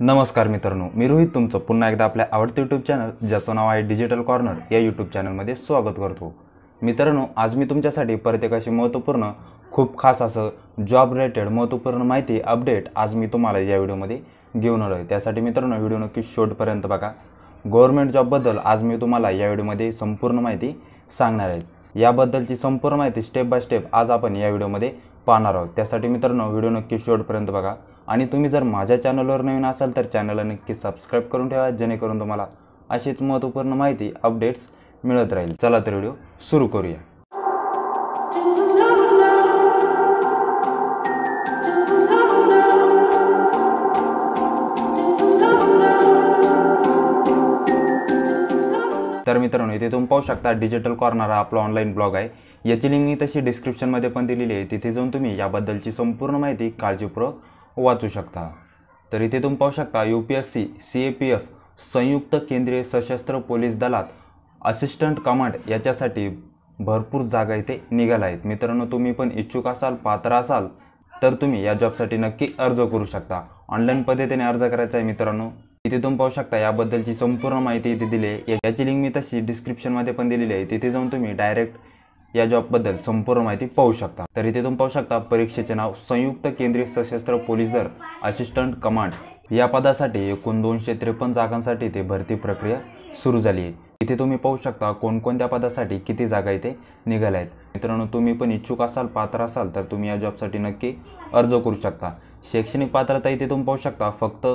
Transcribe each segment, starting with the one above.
नमस्कार मित्रांनो मी रोहित तुमचं पुन्हा एकदा आपल्या आवडतं यूट्यूब चॅनल ज्याचं नाव आहे डिजिटल कॉर्नर या यूट्यूब चॅनलमध्ये स्वागत करतो मित्रांनो आज मी तुमच्यासाठी प्रत्येकाशी महत्त्वपूर्ण खूप खास असं जॉब रिलेटेड महत्त्वपूर्ण माहिती अपडेट आज मी तुम्हाला या व्हिडिओमध्ये घेऊन आलो आहे त्यासाठी मित्रांनो व्हिडिओ नक्की शेवटपर्यंत बघा गव्हर्मेंट जॉबबद्दल आज मी तुम्हाला या व्हिडिओमध्ये संपूर्ण माहिती सांगणार आहे याबद्दलची संपूर्ण माहिती स्टेप बाय स्टेप आज आपण या व्हिडिओमध्ये पाहणार आहोत त्यासाठी मित्रांनो व्हिडिओ नक्की शेवटपर्यंत बघा आणि तुम्ही जर माझ्या चॅनलवर नवीन असाल तर चॅनलला नक्की सबस्क्राईब करून ठेवा जेणेकरून तुम्हाला अशीच महत्त्वपूर्ण माहिती अपडेट्स मिळत राहील चला तर व्हिडिओ सुरू करूया तर मित्रांनो इथे तुम्ही पाहू शकता डिजिटल कॉर्नर हा आपला ऑनलाईन ब्लॉग आहे याची लिंक मी तशी डिस्क्रिप्शनमध्ये पण दिलेली आहे तिथे जाऊन तुम्ही याबद्दलची संपूर्ण माहिती काळजीपूर्वक वाचू शकता तर इथे तुम्ही पाहू शकता U P S C C A P F संयुक्त केंद्रीय सशस्त्र पोलीस दलात असिस्टंट कमांड याच्यासाठी भरपूर जागा इथे निघाल्या आहेत मित्रांनो तुम्ही पण इच्छुक असाल पात्र असाल तर तुम्ही या जॉबसाठी नक्की अर्ज करू शकता ऑनलाईन पद्धतीने अर्ज करायचा आहे मित्रांनो इथे तुम्ही पाहू शकता याबद्दलची संपूर्ण माहिती इथे दिली आहे याची लिंक मी तशी डिस्क्रिप्शनमध्ये पण दिलेली आहे तिथे जाऊन तुम्ही डायरेक्ट या जॉबबद्दल संपूर्ण माहिती पाहू शकता तर इथे तुम्ही पाहू शकता परीक्षेचे नाव संयुक्त केंद्रीय सशस्त्र पोलीस दल असिस्टंट कमांड या पदासाठी एकूण दोनशे त्रेपन्न जागांसाठी ते भरती प्रक्रिया सुरू झाली आहे इथे तुम्ही पाहू शकता कोणकोणत्या पदासाठी किती जागा इथे निघाल्या आहेत मित्रांनो तुम्ही पण इच्छुक असाल पात्र असाल तर तुम्ही या जॉबसाठी नक्की अर्ज करू शकता शैक्षणिक पात्रता इथे तुम्ही पाहू शकता फक्त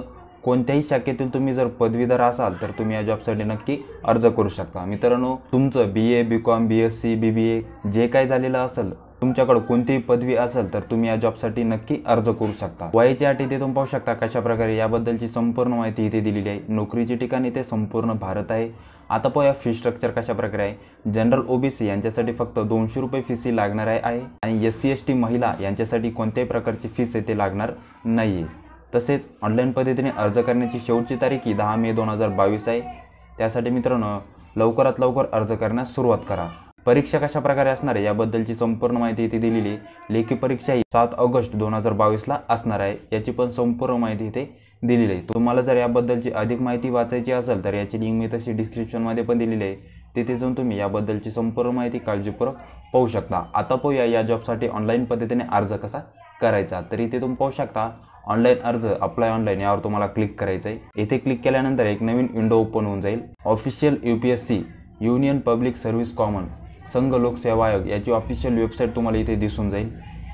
कोणत्याही शाखेतील तुम्ही जर पदवीधर असाल तर तुम्ही या जॉबसाठी नक्की अर्ज करू शकता मित्रांनो तुमचं B A B com B S C B B A जे काय झालेलं असेल तुमच्याकडे कोणतीही पदवी असेल तर तुम्ही या जॉबसाठी नक्की अर्ज करू शकता वयाची अटी e ते तुम्ही पाहू शकता कशा प्रकारे याबद्दलची संपूर्ण माहिती इथे दिलेली आहे नोकरीची ठिकाणी ते संपूर्ण भारत आहे आता पाहूया फी स्ट्रक्चर कशा प्रकारे आहे जनरल ओबीसी यांच्यासाठी फक्त दोनशे रुपये फीस ही लागणार आहे आणि एस सी एस टी महिला यांच्यासाठी कोणत्याही प्रकारची फीस येथे लागणार नाही आहे तसेच ऑनलाईन पद्धतीने अर्ज करण्याची शेवटची तारीख ही दहा मे दोन हजार बावीस आहे त्यासाठी मित्रांनो लवकरात लवकर अर्ज करण्यास सुरुवात करा परीक्षा कशा प्रकारे असणार आहे याबद्दलची संपूर्ण माहिती इथे दिलेली लेखी परीक्षा ही सात ऑगस्ट दोन हजार बावीसला असणार आहे याची पण संपूर्ण माहिती इथे दिलेली आहे तुम्हाला जर याबद्दलची अधिक माहिती वाचायची असेल तर याची लिंक मी तशी डिस्क्रिप्शनमध्ये पण दिलेली आहे तिथे जाऊन तुम्ही याबद्दलची संपूर्ण माहिती काळजीपूर्वक पाहू शकता आता पाहूया या जॉबसाठी ऑनलाईन पद्धतीने अर्ज कसा करायचा तर इथे तुम्ही पाहू शकता ऑनलाईन अर्ज अप्लाय ऑनलाईन यावर तुम्हाला क्लिक करायचं आहे इथे क्लिक केल्यानंतर एक नवीन विंडो ओपन होऊन जाईल official U P S C union public service common संघ लोकसेवा आयोग याची ऑफिशियल वेबसाईट तुम्हाला इथे दिसून जाईल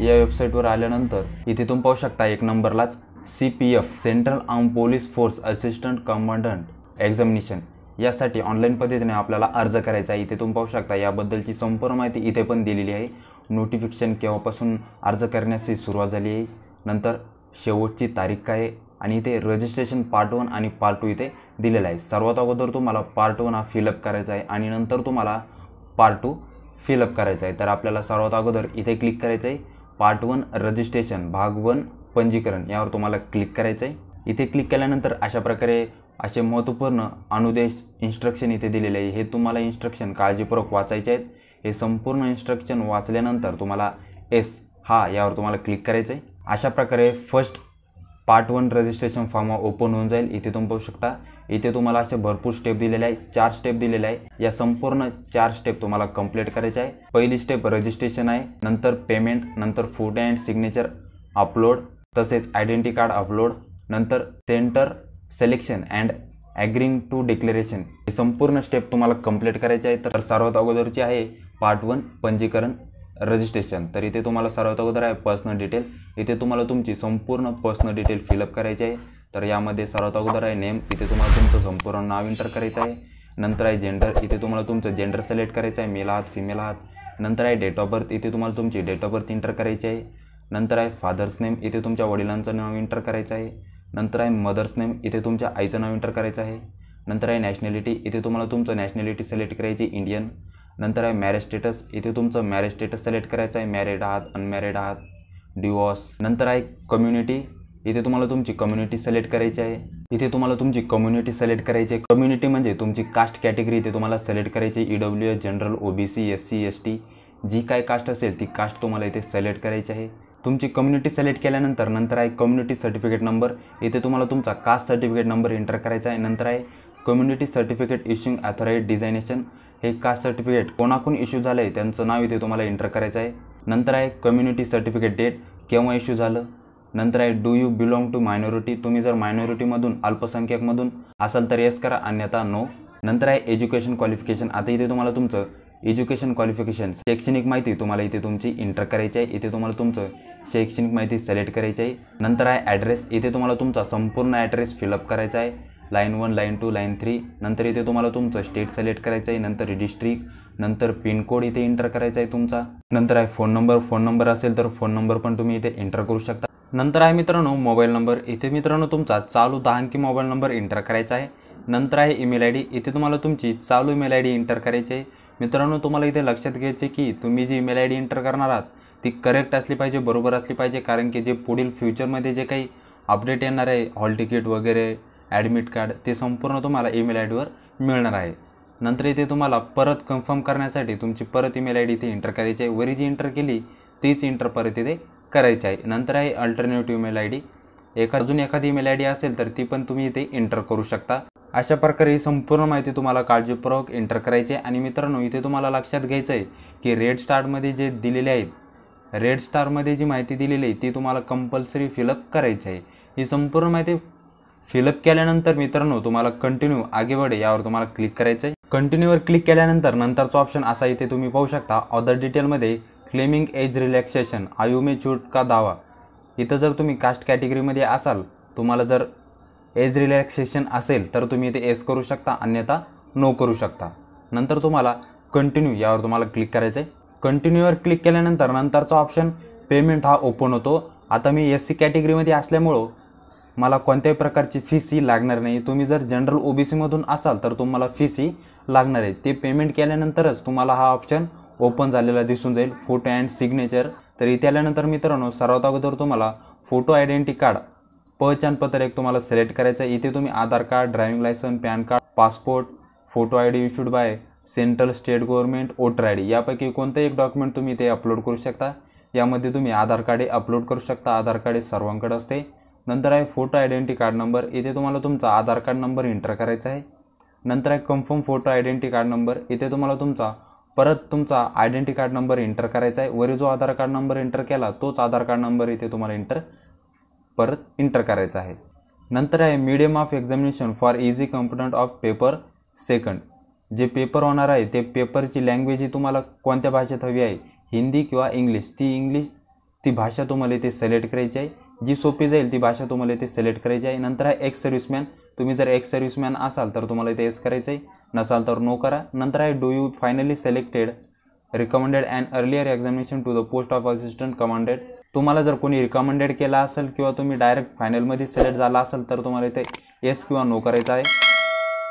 या वेबसाईटवर आल्यानंतर इथे तुम्ही पाहू शकता एक नंबरलाच C P F central arm police force assistant commandant examination यासाठी ऑनलाईन पद्धतीने आपल्याला अर्ज करायचा आहे इथे तुम्ही पाहू शकता याबद्दलची संपूर्ण माहिती इथे पण दिलेली आहे नोटिफिकेशन केव्हापासून अर्ज करण्यास सुरुवात झाली आहे नंतर शेवटची तारीख काय आहे आणि इथे रजिस्ट्रेशन पार्ट वन आणि पार्ट टू इथे दिलेलं आहे सर्वात अगोदर तुम्हाला पार्ट वन हा फिलअप करायचा आहे आणि नंतर तुम्हाला पार्ट टू फिलअप करायचा आहे तर आपल्याला सर्वात अगोदर इथे क्लिक करायचं आहे पार्ट वन रजिस्ट्रेशन भाग वन पंजीकरण यावर तुम्हाला क्लिक करायचं आहे इथे क्लिक केल्यानंतर अशा प्रकारे असे महत्त्वपूर्ण अनुदेश इन्स्ट्रक्शन इथे दिलेले आहे हे तुम्हाला इन्स्ट्रक्शन काळजीपूर्वक वाचायचे आहेत हे संपूर्ण इन्स्ट्रक्शन वाचल्यानंतर तुम्हाला एस हा यावर तुम्हाला क्लिक करायचं आहे अशा प्रकारे first part one registration form open होऊन जाईल इथे तुम्ही पाहू शकता इथे तुम्हाला असे भरपूर स्टेप दिलेले आहे चार स्टेप दिलेले आहे या संपूर्ण चार स्टेप तुम्हाला कम्प्लीट करायचे आहे पहिली स्टेप रजिस्ट्रेशन आहे नंतर पेमेंट नंतर फोटो अँड सिग्नेचर अपलोड तसेच आयडेंटी कार्ड अपलोड नंतर centre selection and agreeing to declaration हे संपूर्ण स्टेप तुम्हाला कम्प्लीट करायचे आहे तर सर्वात अगोदरची आहे पार्ट वन पंजीकरण रजिस्ट्रेशन तर इथे तुम्हाला सर्वात अगोदर आहे पर्सनल डिटेल इथे तुम्हाला तुमची संपूर्ण पर्सनल डिटेल फिलअप करायची आहे तर यामध्ये सर्वात अगोदर आहे नेम इथे तुम्हाला तुमचं संपूर्ण नाव एंटर करायचं आहे नंतर आहे जेंडर इथे तुम्हाला तुमचं जेंडर सिलेक्ट करायचं आहे मेल आहात फिमेल आहात नंतर आहे डेट ऑफ बर्थ इथे तुम्हाला तुमची डेट ऑफ बर्थ एंटर करायची आहे नंतर आहे फादर्स नेम इथे तुमच्या वडिलांचं नाव एंटर करायचं आहे नंतर आहे मदर्स नेम इथे तुमच्या आईचं नाव एंटर करायचं आहे नंतर आहे नॅशनॅलिटी इथे तुम्हाला तुमचं नॅशनॅलिटी सिलेक्ट करायची इंडियन नंतर आहे मॅरेज स्टेटस इथे तुमचं मॅरेज स्टेटस सिलेक्ट करायचं आहे मॅरिड आहात अनमॅरिड आहात डिवॉर्स नंतर आहे कम्युनिटी इथे तुम्हाला तुमची कम्युनिटी सिलेक्ट करायची आहे इथे तुम्हाला तुमची कम्युनिटी सिलेक्ट करायची आहे कम्युनिटी म्हणजे तुमची कास्ट कॅटेगरी इथे तुम्हाला सिलेक्ट करायची आहे W S general OBC S C S T जी काय कास्ट असेल ती कास्ट तुम्हाला इथे सिलेक्ट करायची आहे तुमची कम्युनिटी सिलेक्ट केल्यानंतर नंतर आहे कम्युनिटी सर्टिफिकेट नंबर इथे तुम्हाला तुमचा कास्ट सर्टिफिकेट नंबर एंटर करायचा आहे नंतर आहे community certificate issuing authorised designation हे कास्ट सर्टिफिकेट कोणाकून इश्यू झालं आहे त्यांचं नाव इथे तुम्हाला एंटर करायचं आहे नंतर आहे कम्युनिटी सर्टिफिकेट डेट केव्हा इश्यू झालं नंतर आहे do you belong to minority तुम्ही जर मायनॉरिटीमधून अल्पसंख्यकमधून असाल तर येस करा अन्यथा नो नंतर आहे एज्युकेशन क्वालिफिकेशन आता इथे तुम्हाला तुमचं एज्युकेशन क्वालिफिकेशन शैक्षणिक माहिती तुम्हाला इथे तुमची इंटर करायची आहे इथे तुम्हाला तुमचं शैक्षणिक माहिती सिलेक्ट करायची आहे नंतर आहे ॲड्रेस इथे तुम्हाला तुमचा संपूर्ण ॲड्रेस फिलअप करायचा आहे line one line two line three नंतर इथे तुम्हाला तुमचं स्टेट सिलेक्ट करायचं आहे नंतर डिस्ट्रिक्ट नंतर पिनकोड इथे एंटर करायचा आहे तुमचा नंतर आहे फोन नंबर फोन नंबर असेल तर फोन नंबर पण तुम्ही इथे एंटर करू शकता नंतर आहे मित्रांनो मोबाईल नंबर इथे मित्रांनो तुमचा चालू दहा अंकी मोबाईल नंबर एंटर करायचा आहे नंतर आहे ईमेल आय डी इथे तुम्हाला तुमची चालू ईमेल आय डी एंटर करायची आहे मित्रांनो तुम्हाला इथे लक्षात घ्यायचे की तुम्ही जी ईमेल आय डी एंटर करणार आहात ती करेक्ट असली पाहिजे बरोबर असली पाहिजे कारण की जे पुढील फ्युचरमध्ये जे काही अपडेट येणार आहे हॉल तिकीट वगैरे ॲडमिट कार्ड ते संपूर्ण तुम्हाला ईमेल आय डीवर मिळणार आहे नंतर इथे तुम्हाला परत कन्फर्म करण्यासाठी तुमची परत ईमेल आय डी इथे एंटर करायची आहे वरी जी एंटर केली तीच एंटर परत इथे करायची आहे नंतर आहे अल्टरनेटिव्ह ईमेल आय डी एखा अजून एखादी ईमेल आय डी असेल तर ती पण तुम्ही इथे एंटर करू शकता अशा प्रकारे ही संपूर्ण माहिती तुम्हाला काळजीपूर्वक एंटर करायची आहे आणि मित्रांनो इथे तुम्हाला लक्षात घ्यायचं आहे की रेड स्टारमध्ये जे दिलेले आहेत रेड स्टारमध्ये जी माहिती दिलेली आहे ती तुम्हाला कंपल्सरी फिलअप करायची आहे ही संपूर्ण माहिती फिलअप केल्यानंतर मित्रांनो तुम्हाला कंटिन्यू आगे यावर तुम्हाला क्लिक करायचं आहे कंटिन्यूवर क्लिक केल्यानंतर नंतरचा ऑप्शन असा इथे तुम्ही पाहू शकता ऑदर डिटेलमध्ये क्लेमिंग एज रिलॅक्सेशन आयुमे छूट का दावा इथं जर तुम्ही कास्ट कॅटेगरीमध्ये असाल तुम्हाला जर एज रिलॅक्सेशन असेल तर तुम्ही इथे एस करू शकता अन्यथा नो करू शकता नंतर तुम्हाला कंटिन्यू यावर तुम्हाला क्लिक करायचं आहे कंटिन्यूवर क्लिक केल्यानंतर नंतरचा ऑप्शन पेमेंट हा ओपन होतो आता मी एस सी कॅटेगरीमध्ये असल्यामुळं मला कोणत्याही प्रकारची फीस ही लागणार नाही तुम्ही जर जनरल सीमधून असाल तर तुम्हाला फीस ही लागणार आहे ते पेमेंट केल्यानंतरच तुम्हाला हा ऑप्शन ओपन झालेला दिसून जाईल फोटो अँड सिग्नेचर तर इथे आल्यानंतर मित्रांनो सर्वात अगोदर तुम्हाला फोटो आयडेंटिटी कार्ड पहचानपत्र एक तुम्हाला सिलेक्ट करायचं आहे इथे तुम्ही Aadhaar card driving licence PAN card passport photo I D issued by central state government voter I D यापैकी कोणतंही एक डॉक्युमेंट तुम्ही इथे अपलोड करू शकता यामध्ये तुम्ही आधार कार्ड अपलोड करू शकता आधार कार्डे सर्वांकडे असते नंतर आहे फोटो आयडेंटिटी कार्ड नंबर इथे तुम्हाला तुमचा आधार कार्ड नंबर एंटर करायचा आहे नंतर आहे confirm photo identity card number इथे तुम्हाला तुमचा परत तुमचा आयडेंटिटी कार्ड नंबर एंटर करायचा आहे वरी जो आधार कार्ड नंबर एंटर केला तोच आधार कार्ड नंबर इथे तुम्हाला एंटर परत एंटर करायचा आहे नंतर आहे medium of examination for easy component of paper second जे पेपर होणार आहे ते पेपरची लँग्वेज ही तुम्हाला कोणत्या भाषेत हवी आहे हिंदी किंवा इंग्लिश ती इंग्लिश ती भाषा तुम्हाला इथे सिलेक्ट करायची आहे जी सोपी जाईल ती भाषा तुम्हाला इथे सिलेक्ट करायची आहे नंतर आहे एक्स सर्व्हिसमॅन तुम्ही जर एक्स सर्व्हिसमॅन असाल तर तुम्हाला इथे एस करायचं आहे नसाल तर नो करा नंतर आहे do you finally selected recommended and earlier examination to the post of assistant commanded तुम्हाला जर कोणी रिकमेंडेड केला असेल किंवा तुम्ही डायरेक्ट फायनलमध्ये सिलेक्ट झाला असेल तर तुम्हाला इथे एस किंवा नो करायचं आहे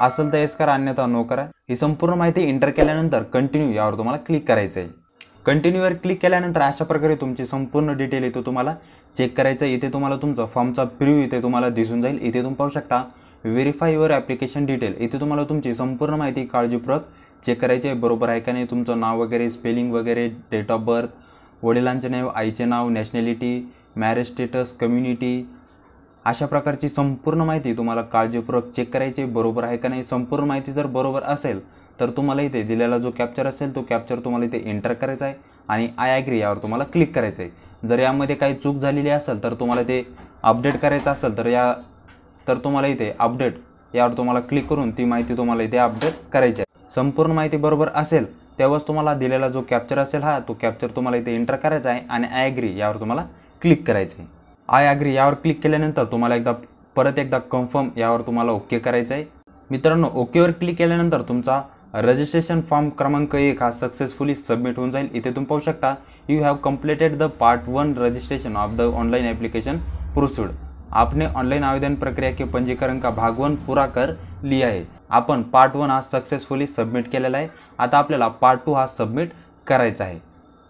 असेल तर एस करा अन्यथा नो करा ही संपूर्ण माहिती एंटर केल्यानंतर कंटिन्यू यावर तुम्हाला क्लिक करायचं आहे कंटिन्यूवर क्लिक केल्यानंतर अशा प्रकारे तुमची संपूर्ण डिटेल इथे तुम्हाला चेक करायचं इथे तुम्हाला तुमचा फॉर्मचा प्रिव्ह इथे तुम्हाला दिसून जाईल इथे तुम्ही पाहू शकता व्हेरीफाय युअर ॲप्लिकेशन डिटेल इथे तुम्हाला तुमची संपूर्ण माहिती काळजीपूर्वक चेक करायची आहे बरोबर आहे का नाही तुमचं नाव वगैरे स्पेलिंग वगैरे डेट ऑफ बर्थ वडिलांचे नाव आईचे नाव नॅशनॅलिटी मॅरेज स्टेटस कम्युनिटी अशा प्रकारची संपूर्ण माहिती तुम्हाला काळजीपूर्वक चेक करायची बरोबर आहे का नाही संपूर्ण माहिती जर बरोबर असेल तर तुम्हाला इथे दिलेला जो कॅप्चर असेल तो कॅप्चर तुम्हाला इथे एंटर करायचा आहे आणि आय ॲग्री यावर तुम्हाला क्लिक करायचं आहे जर यामध्ये काही चूक झालेली असेल तर तुम्हाला ते अपडेट करायचं असेल तर या तर तुम्हाला इथे अपडेट यावर तुम्हाला क्लिक करून ती माहिती तुम्हाला इथे अपडेट करायची आहे संपूर्ण माहिती बरोबर असेल तेव्हाच तुम्हाला दिलेला जो कॅप्चर असेल हा तो कॅप्चर तुम्हाला इथे एंटर करायचा आहे आणि आय ॲग्री यावर तुम्हाला क्लिक करायचं आहे आय ॲग्री यावर क्लिक केल्यानंतर तुम्हाला एकदा परत एकदा कन्फर्म यावर तुम्हाला ओके करायचं आहे मित्रांनो ओकेवर क्लिक केल्यानंतर तुमचा रजिस्ट्रेशन फॉर्म क्रमांक एक हा सक्सेसफुली सबमिट होऊन जाईल इथे तुम्ही पाहू शकता you have completed the part one registration of the online application procedure आपने ऑनलाईन आवेदन प्रक्रिया के पंजीकरण का भाग वन पूरा कर लिया आहे आपण पार्ट वन हा सक्सेसफुली सबमिट केलेला आहे आता आपल्याला पार्ट टू हा सबमिट करायचा आहे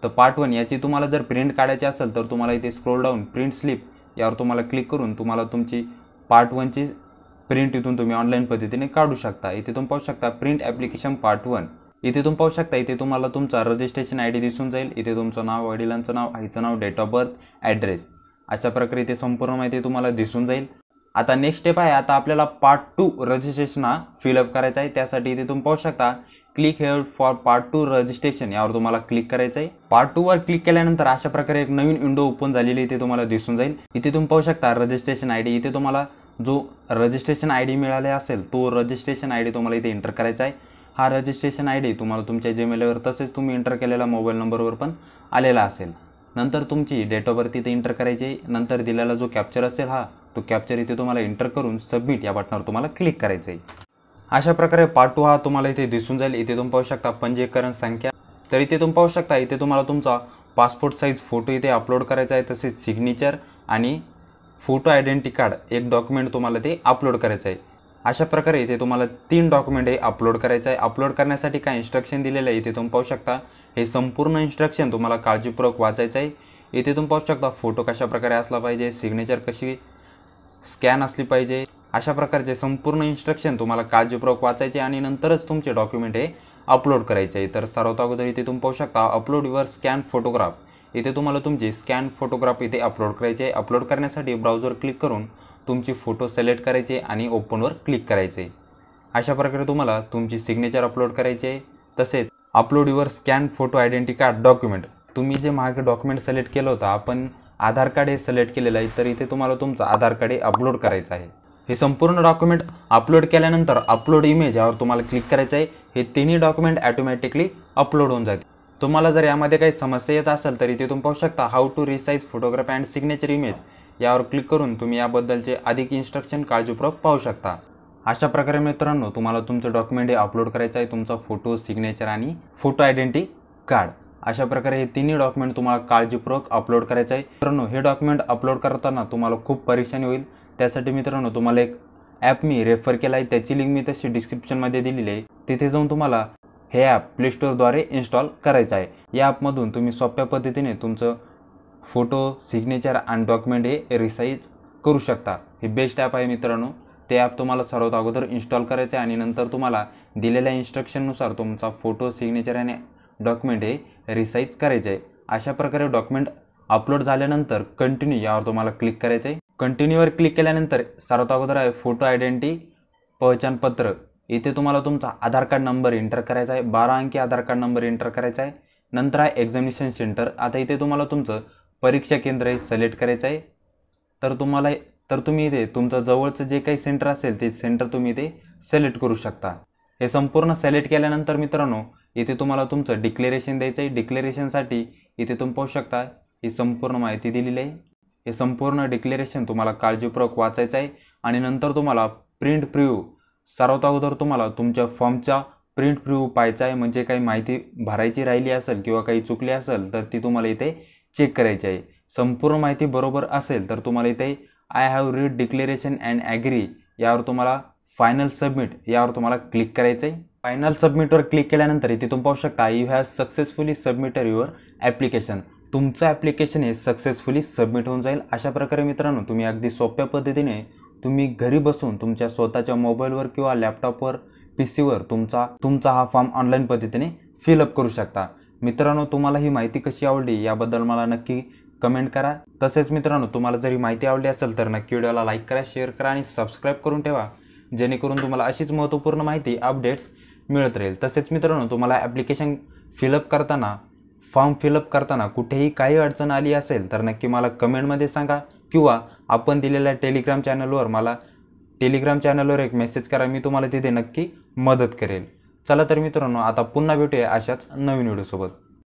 तर पार्ट वन याची तुम्हाला जर प्रिंट काढायची असेल तर तुम्हाला इथे स्क्रोल डाऊन प्रिंट स्लिप यावर तुम्हाला क्लिक करून तुम्हाला तुमची पार्ट वनची प्रिंट इथून तुम्ही ऑनलाईन पद्धतीने काढू शकता इथे तुम्ही पाहू शकता प्रिंट ॲप्लिकेशन पार्ट वन इथे तुम्ही पाहू शकता इथे तुम्हाला तुमचा रजिस्ट्रेशन आय डी दिसून जाईल इथे तुमचं नाव वडिलांचं नाव आईचं नाव डेट ऑफ बर्थ ॲड्रेस अशा प्रकारे इथे संपूर्ण माहिती तुम्हाला दिसून जाईल आता नेक्स्ट स्टेप आहे आता आपल्याला पार्ट टू रजिस्ट्रेशन हा फिलअप करायचं आहे त्यासाठी इथे तुम्ही पाहू शकता click here for part two registration यावर तुम्हाला क्लिक करायचं आहे पार्ट वर क्लिक केल्यानंतर अशा प्रकारे एक नवीन विंडो ओपन झालेली इथे तुम्हाला दिसून जाईल इथे तुम्ही पाहू शकता रजिस्ट्रेशन आय डी इथे तुम्हाला जो रजिस्ट्रेशन आय डी मिळाले असेल तो रजिस्ट्रेशन आय डी तुम्हाला इथे एंटर करायचा आहे हा रजिस्ट्रेशन आय डी तुम्हाला तुमच्या जीमेलवर तसेच तुम्ही एंटर केलेला मोबाईल नंबरवर पण आलेला असेल नंतर तुमची डेट ऑफ बर्थ इथे एंटर करायची नंतर दिलेला जो कॅप्चर असेल हा तो कॅप्चर इथे तुम्हाला एंटर करून सबमिट या बटनावर तुम्हाला क्लिक करायचं आहे अशा प्रकारे पार्ट हा तुम्हाला इथे दिसून जाईल इथे तुम्ही पाहू शकता पंजीकरण संख्या तर इथे तुम्ही पाहू शकता इथे तुम्हाला तुमचा पासपोर्ट साईज फोटो इथे अपलोड करायचा आहे तसेच सिग्नेचर आणि फोटो आयडेंटिटी कार्ड एक डॉक्युमेंट तुम्हाला ते अपलोड करायचं आहे अशा प्रकारे इथे तुम्हाला तीन डॉक्युमेंट हे अपलोड करायचं आहे अपलोड करण्यासाठी काय इन्स्ट्रक्शन दिलेलं आहे इथे तुम्ही पाहू शकता हे संपूर्ण इन्स्ट्रक्शन तुम्हाला काळजीपूर्वक वाचायचं आहे इथे तुम्ही पाहू शकता फोटो कशा प्रकारे असला पाहिजे सिग्नेचर कशी स्कॅन असली पाहिजे अशा प्रकारचे संपूर्ण इन्स्ट्रक्शन तुम्हाला काळजीपूर्वक वाचायचे आणि नंतरच तुमचे डॉक्युमेंट हे अपलोड करायचे आहे तर सर्वात अगोदर इथे तुम्ही पाहू शकता अपलोड युअर स्कॅन फोटोग्राफ इथे तुम्हाला तुमची स्कॅन फोटोग्राफ इथे अपलोड करायचे आहे अपलोड करण्यासाठी ब्राउजर क्लिक करून तुमची फोटो सिलेक्ट करायचे आणि ओपनवर क्लिक करायचे अशा प्रकारे तुम्हाला तुमची सिग्नेचर अपलोड करायचे आहे तसेच upload your scan photo identity card document तुम्ही जे मागे डॉक्युमेंट सिलेक्ट केलं होतं आपण आधार कार्ड हे सिलेक्ट केलेलं आहे तर इथे तुम्हाला तुमचं आधार कार्ड हे अपलोड करायचं आहे हे संपूर्ण डॉक्युमेंट अपलोड केल्यानंतर अपलोड इमेज यावर तुम्हाला क्लिक करायचं आहे हे तिन्ही डॉक्युमेंट ॲटोमॅटिकली अपलोड होऊन जाते तुम्हाला जर यामध्ये काही समस्या येत असेल तरी ते तुम्ही पाहू शकता how to resize photograph and signature image यावर क्लिक करून तुम्ही याबद्दलचे अधिक इन्स्ट्रक्शन काळजीपूर्वक पाहू शकता अशा प्रकारे मित्रांनो तुम्हाला तुमचं डॉक्युमेंट हे अपलोड करायचं आहे तुमचा फोटो सिग्नेचर आणि फोटो आयडेंटिटी कार्ड अशा प्रकारे हे तिन्ही डॉक्युमेंट तुम्हाला काळजीपूर्वक अपलोड करायचं आहे मित्रांनो हे डॉक्युमेंट अपलोड करताना तुम्हाला खूप परेशानी होईल त्यासाठी मित्रांनो तुम्हाला एक ॲप मी रेफर केला आहे त्याची लिंक मी तशी डिस्क्रिप्शनमध्ये दिलेली आहे तिथे जाऊन तुम्हाला हे ॲप प्लेस्टोरद्वारे इन्स्टॉल करायचं आहे या ॲपमधून तुम्ही सोप्या पद्धतीने तुमचं फोटो सिग्नेचर आणि डॉक्युमेंट हे रिसाईज करू शकता हे बेस्ट ॲप आहे मित्रांनो ते ॲप तुम्हाला सर्वात अगोदर इन्स्टॉल करायचं आहे आणि नंतर तुम्हाला दिलेल्या इन्स्ट्रक्शननुसार तुमचा फोटो सिग्नेचर आणि डॉक्युमेंट हे रिसाईज करायचं आहे अशा प्रकारे डॉक्युमेंट अपलोड झाल्यानंतर कंटिन्यू यावर तुम्हाला क्लिक करायचं आहे कंटिन्यूवर क्लिक केल्यानंतर सर्वात अगोदर आहे फोटो आयडेंटिटी पहचानपत्र इथे तुम्हाला तुमचा आधार कार्ड नंबर एंटर करायचा आहे बारा अंकी आधार कार्ड नंबर एंटर करायचा आहे नंतर आहे एक्झामिनेशन सेंटर आता इथे तुम्हाला तुमचं परीक्षा केंद्र हे सिलेक्ट करायचं आहे तर तुम्हाला तर तुम्ही इथे तुमचं जवळचं जे काही सेंटर असेल ते सेंटर तुम्ही इथे सिलेक्ट करू शकता हे संपूर्ण सिलेक्ट केल्यानंतर मित्रांनो इथे तुम्हाला तुमचं डिक्लेरेशन द्यायचं आहे डिक्लेरेशनसाठी इथे तुम्ही पाहू शकता ही संपूर्ण माहिती दिलेली आहे हे संपूर्ण डिक्लेरेशन तुम्हाला काळजीपूर्वक वाचायचं आहे आणि नंतर तुम्हाला प्रिंट प्रिव्ह्यू सर्वात अगोदर तुम्हाला तुमच्या फॉर्मचा प्रिंट प्रिव्ह्यू पाहायचा आहे म्हणजे काही माहिती भरायची राहिली असेल किंवा काही चुकली असेल तर ती तुम्हाला इथे चेक करायची आहे संपूर्ण माहिती बरोबर असेल तर तुम्हाला इथे I have read declaration and agree यावर तुम्हाला फायनल सबमिट यावर तुम्हाला क्लिक करायचं आहे फायनल सबमिटवर क्लिक केल्यानंतर इथे तुम्ही पाहू शकता you have successfully submitted your application तुमचं ॲप्लिकेशन हे सक्सेसफुली सबमिट होऊन जाईल अशा प्रकारे मित्रांनो तुम्ही अगदी सोप्या पद्धतीने तुम्ही घरी बसून तुमच्या स्वतःच्या मोबाईलवर किंवा लॅपटॉपवर पी सीवर तुमचा तुमचा हा फॉर्म ऑनलाईन पद्धतीने फिलअप करू शकता मित्रांनो तुम्हाला ही माहिती कशी आवडली याबद्दल मला नक्की कमेंट करा तसेच मित्रांनो तुम्हाला जर ही माहिती आवडली असेल तर नक्की व्हिडिओला लाईक करा शेअर करा आणि सबस्क्राईब करून ठेवा जेणेकरून तुम्हाला अशीच महत्त्वपूर्ण माहिती अपडेट्स मिळत राहील तसेच मित्रांनो तुम्हाला ॲप्लिकेशन फिलअप करताना फॉर्म फिलअप करताना कुठेही काही अडचण आली असेल तर नक्की मला कमेंटमध्ये सांगा किंवा आपण दिलेल्या टेलिग्राम चॅनलवर मला टेलिग्राम चॅनलवर एक मेसेज करा मी तुम्हाला तिथे नक्की मदत करेल चला तर मित्रांनो आता पुन्हा भेटूया अशाच नवीन व्हिडिओसोबत